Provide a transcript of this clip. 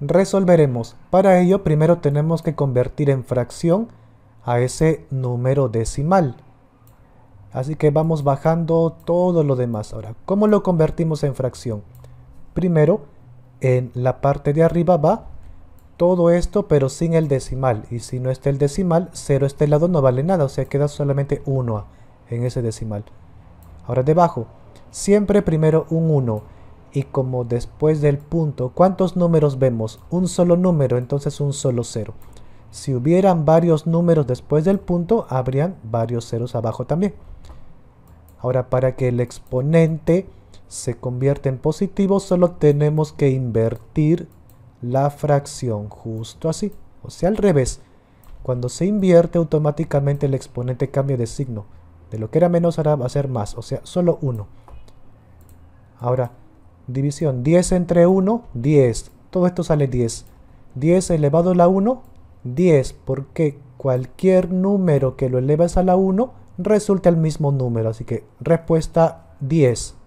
resolveremos. Para ello primero tenemos que convertir en fracción a ese número decimal. Así que vamos bajando todo lo demás. Ahora, ¿cómo lo convertimos en fracción? Primero, en la parte de arriba va todo esto, pero sin el decimal. Y si no está el decimal, 0 este lado no vale nada, o sea, queda solamente 1 en ese decimal. Ahora debajo, siempre primero un 1 y como después del punto, ¿cuántos números vemos? Un solo número, entonces un solo cero. Si hubieran varios números después del punto, habrían varios ceros abajo también. Ahora, para que el exponente se convierta en positivo, solo tenemos que invertir la fracción, justo así. O sea, al revés. Cuando se invierte, automáticamente el exponente cambia de signo. De lo que era menos, ahora va a ser más, o sea, solo uno. Ahora, división 10 entre 1, 10. Todo esto sale 10. 10 elevado a la 1, 10, porque cualquier número que lo elevas a la 1 resulta el mismo número. Así que respuesta 10.